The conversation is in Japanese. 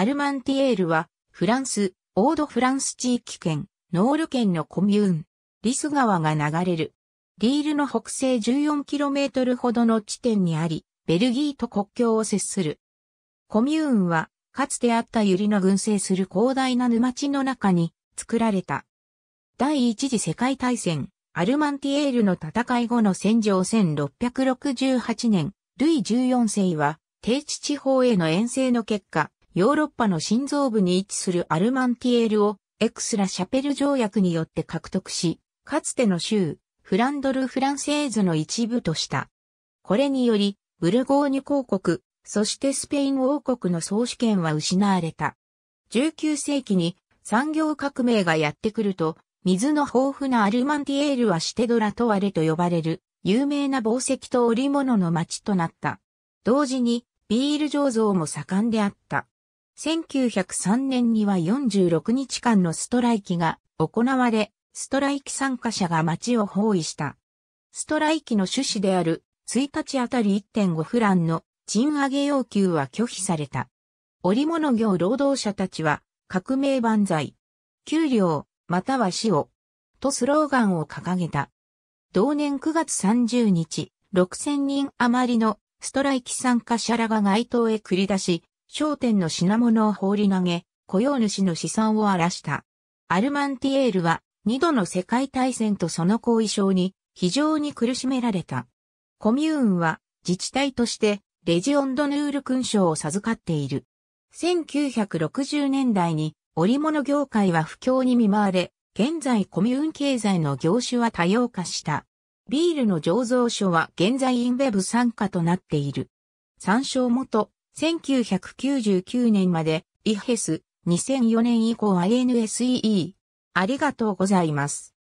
アルマンティエールは、フランス、オードフランス地域圏、ノール県のコミューン、リス川が流れる。リールの北西 14km ほどの地点にあり、ベルギーと国境を接する。コミューンは、かつてあったユリの群生する広大な沼地の中に作られた。第一次世界大戦、アルマンティエールの戦い後の戦場1668年、ルイ14世は、低地地方への遠征の結果、ヨーロッパの心臓部に位置するアルマンティエールをエクスラ・シャペル条約によって獲得し、かつての州、フランドル・フランセーズの一部とした。これにより、ブルゴーニュ公国、そしてスペイン王国の総主権は失われた。19世紀に産業革命がやってくると、水の豊富なアルマンティエールはシテドラトワレと呼ばれる、有名な宝石と織物の町となった。同時に、ビール醸造も盛んであった。1903年には46日間のストライキが行われ、ストライキ参加者が街を包囲した。ストライキの趣旨である1日あたり1.5フランの賃上げ要求は拒否された。織物業労働者たちは革命万歳、給料、または死を、とスローガンを掲げた。同年9月30日、6000人余りのストライキ参加者らが街頭へ繰り出し、商店の品物を放り投げ、雇用主の資産を荒らした。アルマンティエールは二度の世界大戦とその後遺症に非常に苦しめられた。コミューンは自治体としてレジオンドヌール勲章を授かっている。1960年代に織物業界は不況に見舞われ、現在コミューン経済の業種は多様化した。ビールの醸造所は現在インベブ参加となっている。参照元、1999年まで、イヘス、2004年以降 INSEE。ありがとうございます。